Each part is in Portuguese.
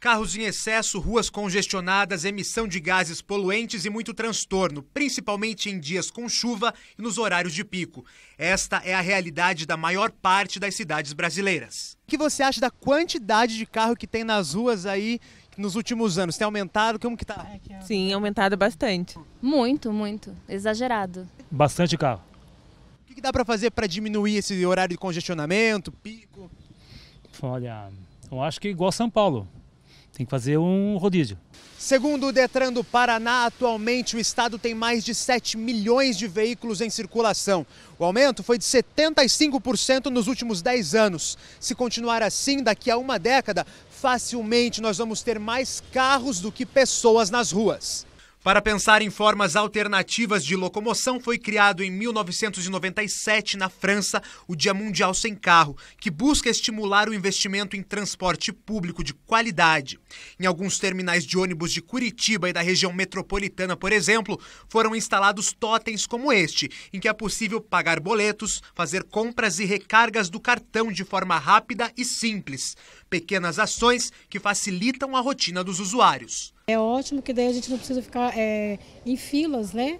Carros em excesso, ruas congestionadas, emissão de gases poluentes e muito transtorno, principalmente em dias com chuva e nos horários de pico. Esta é a realidade da maior parte das cidades brasileiras. O que você acha da quantidade de carro que tem nas ruas aí nos últimos anos? Tem aumentado? Como que tá? Sim, aumentado bastante. Muito, muito. Exagerado. Bastante carro. O que, que dá para fazer para diminuir esse horário de congestionamento, pico? Olha, eu acho que igual São Paulo tem que fazer um rodízio. Segundo o Detran do Paraná, atualmente o estado tem mais de 7 milhões de veículos em circulação. O aumento foi de 75% nos últimos 10 anos. Se continuar assim, daqui a uma década, facilmente nós vamos ter mais carros do que pessoas nas ruas. Para pensar em formas alternativas de locomoção, foi criado em 1997, na França, o Dia Mundial Sem Carro, que busca estimular o investimento em transporte público de qualidade. Em alguns terminais de ônibus de Curitiba e da região metropolitana, por exemplo, foram instalados totens como este, em que é possível pagar boletos, fazer compras e recargas do cartão de forma rápida e simples. Pequenas ações que facilitam a rotina dos usuários. É ótimo que daí a gente não precisa ficar é, em filas, né?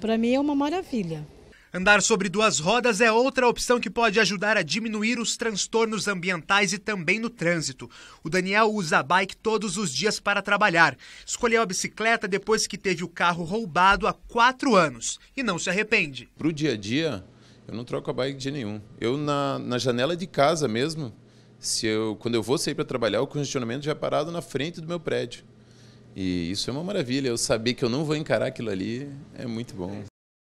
Para mim é uma maravilha. Andar sobre duas rodas é outra opção que pode ajudar a diminuir os transtornos ambientais e também no trânsito. O Daniel usa a bike todos os dias para trabalhar. Escolheu a bicicleta depois que teve o carro roubado há quatro anos e não se arrepende. Para o dia a dia, eu não troco a bike de nenhum. Eu, na, na janela de casa mesmo, se eu, quando eu vou sair para trabalhar, o congestionamento já é parado na frente do meu prédio. E isso é uma maravilha. Eu saber que eu não vou encarar aquilo ali é muito bom.